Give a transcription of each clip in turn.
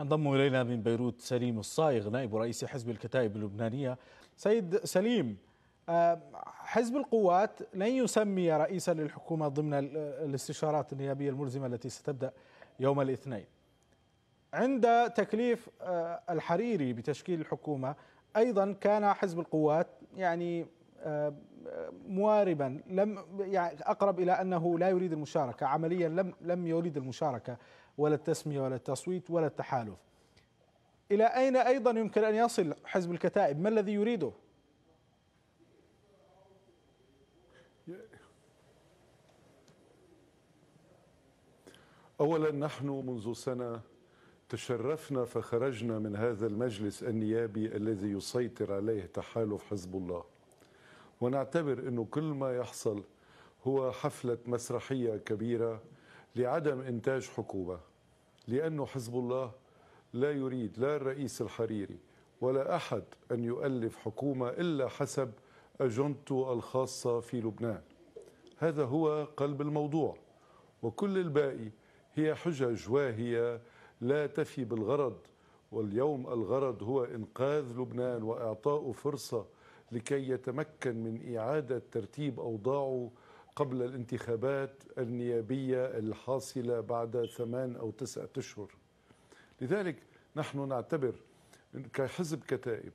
انضم الينا من بيروت سليم الصايغ نائب رئيس حزب الكتائب اللبنانيه سيد سليم آه، حزب القوات لن يسمي رئيسا للحكومه ضمن الاستشارات النيابيه الملزمه التي ستبدا يوم الاثنين عند تكليف آه، الحريري بتشكيل الحكومه ايضا كان حزب القوات يعني آه، مواربا لم يعني اقرب الى انه لا يريد المشاركه عمليا لم لم يريد المشاركه ولا التسمية ولا التصويت ولا التحالف إلى أين أيضا يمكن أن يصل حزب الكتائب ما الذي يريده اولا نحن منذ سنه تشرفنا فخرجنا من هذا المجلس النيابي الذي يسيطر عليه تحالف حزب الله ونعتبر انه كل ما يحصل هو حفله مسرحيه كبيره لعدم انتاج حكومه لأنه حزب الله لا يريد لا الرئيس الحريري ولا أحد أن يؤلف حكومة إلا حسب أجندته الخاصة في لبنان هذا هو قلب الموضوع وكل الباقي هي حجج واهية لا تفي بالغرض واليوم الغرض هو إنقاذ لبنان وإعطاء فرصة لكي يتمكن من إعادة ترتيب أوضاعه قبل الانتخابات النيابية الحاصلة بعد ثمان أو تسعة أشهر لذلك نحن نعتبر كحزب كتائب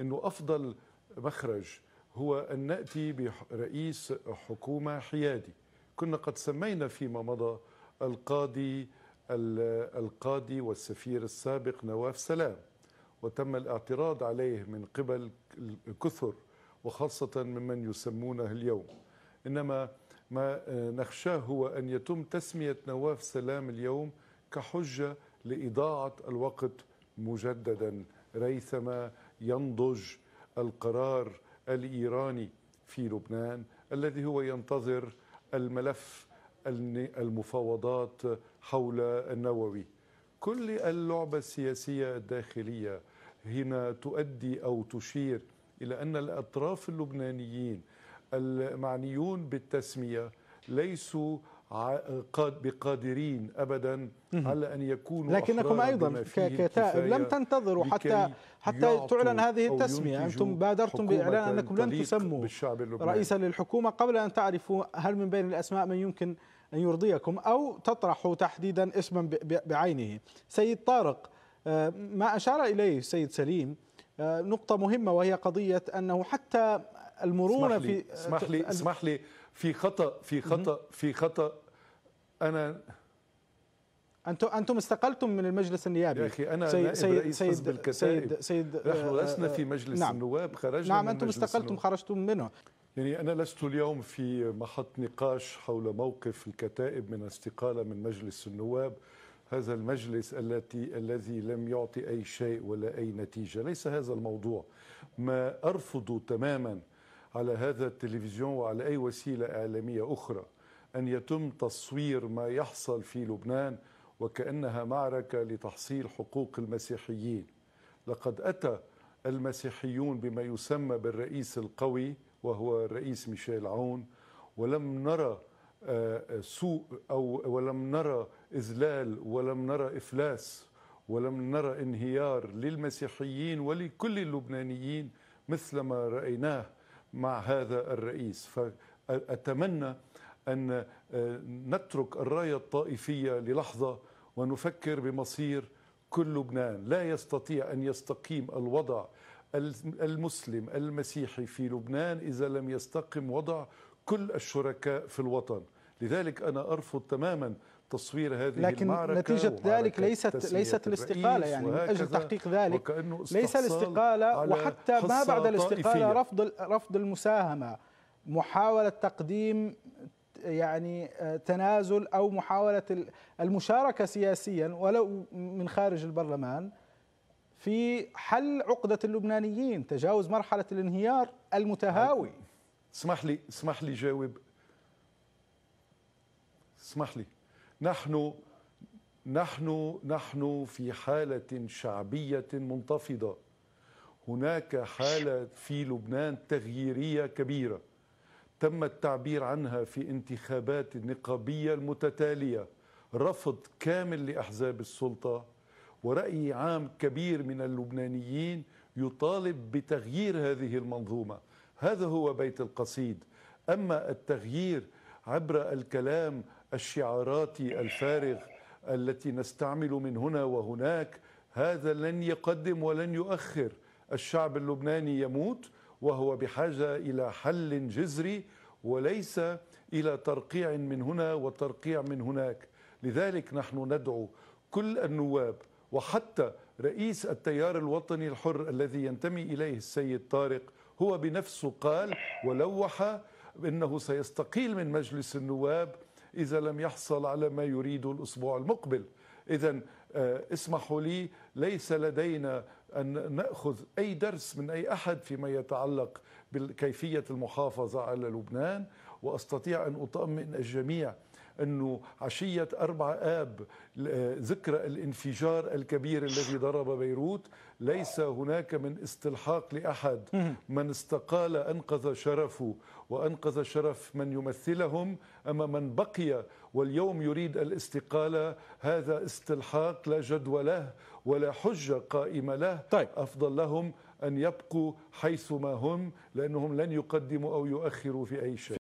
أنه أفضل مخرج هو أن نأتي برئيس حكومة حيادي كنا قد سمينا فيما مضى القاضي القاضي والسفير السابق نواف سلام وتم الاعتراض عليه من قبل الكثر وخاصة ممن يسمونه اليوم إنما ما آه، نخشاه هو أن يتم تسمية نواف سلام اليوم كحجة لإضاعة الوقت مجددا ريثما ينضج القرار الإيراني في لبنان الذي هو ينتظر الملف المفاوضات حول النووي كل اللعبة السياسية الداخلية هنا تؤدي أو تشير إلى أن الأطراف اللبنانيين المعنيون بالتسمية ليسوا بقادرين ابدا على ان يكونوا لكنكم ايضا لم تنتظروا حتى حتى تعلن هذه التسميه انتم بادرتم باعلان انكم لن تسموا رئيسا للحكومه قبل ان تعرفوا هل من بين الاسماء من يمكن ان يرضيكم او تطرحوا تحديدا اسما بعينه سيد طارق آه، ما اشار اليه السيد سليم آه، نقطة مهمة وهي قضية أنه حتى المرونة اسمح لي في آه، اسمح لي اسمح لي في خطأ في خطأ في خطأ أنا انتم انتم استقلتم من المجلس النيابي يا اخي انا سيد سيد رئيس سيد حزب الكتائب سيد سيد نحن آه، لسنا في مجلس نعم النواب خرجنا نعم انتم استقلتم خرجتم منه يعني انا لست اليوم في محط نقاش حول موقف الكتائب من استقاله من مجلس النواب هذا المجلس التي الذي لم يعطي أي شيء ولا أي نتيجة ليس هذا الموضوع ما أرفض تماما على هذا التلفزيون وعلى أي وسيلة إعلامية أخرى أن يتم تصوير ما يحصل في لبنان وكأنها معركة لتحصيل حقوق المسيحيين لقد أتى المسيحيون بما يسمى بالرئيس القوي وهو الرئيس ميشيل عون ولم نرى سوء او ولم نرى اذلال ولم نرى افلاس ولم نرى انهيار للمسيحيين ولكل اللبنانيين مثل ما رايناه مع هذا الرئيس فاتمنى ان نترك الرايه الطائفيه للحظه ونفكر بمصير كل لبنان لا يستطيع ان يستقيم الوضع المسلم المسيحي في لبنان اذا لم يستقم وضع كل الشركاء في الوطن لذلك أنا أرفض تماما تصوير هذه لكن المعركة نتيجة ذلك ليست ليست الاستقالة يعني من أجل تحقيق ذلك ليس الاستقالة وحتى ما بعد الاستقالة رفض رفض المساهمة محاولة تقديم يعني آه، تنازل أو محاولة المشاركة سياسيا ولو من خارج البرلمان في حل عقدة اللبنانيين تجاوز مرحلة الانهيار المتهاوي اسمح لي اسمح لي جاوب اسمح لي نحن نحن نحن في حالة شعبية منتفضة هناك حالة في لبنان تغييرية كبيرة تم التعبير عنها في انتخابات النقابية المتتالية رفض كامل لأحزاب السلطة ورأي عام كبير من اللبنانيين يطالب بتغيير هذه المنظومة هذا هو بيت القصيد أما التغيير عبر الكلام الشعارات الفارغ التي نستعمل من هنا وهناك هذا لن يقدم ولن يؤخر الشعب اللبناني يموت وهو بحاجه الى حل جذري وليس الى ترقيع من هنا وترقيع من هناك لذلك نحن ندعو كل النواب وحتى رئيس التيار الوطني الحر الذي ينتمي اليه السيد طارق هو بنفسه قال ولوح انه سيستقيل من مجلس النواب إذا لم يحصل على ما يريده الأسبوع المقبل إذا آه، اسمحوا لي ليس لدينا أن نأخذ أي درس من أي أحد فيما يتعلق بكيفية المحافظة على لبنان وأستطيع أن أطمئن الجميع أنه عشية 4 آب ذكرى الانفجار الكبير الذي ضرب بيروت ليس هناك من استلحاق لأحد من استقال أنقذ شرفه وأنقذ شرف من يمثلهم أما من بقي واليوم يريد الاستقالة هذا استلحاق لا جدوى له ولا حجة قائمة له طيب. أفضل لهم أن يبقوا حيثما هم لأنهم لن يقدموا أو يؤخروا في أي شيء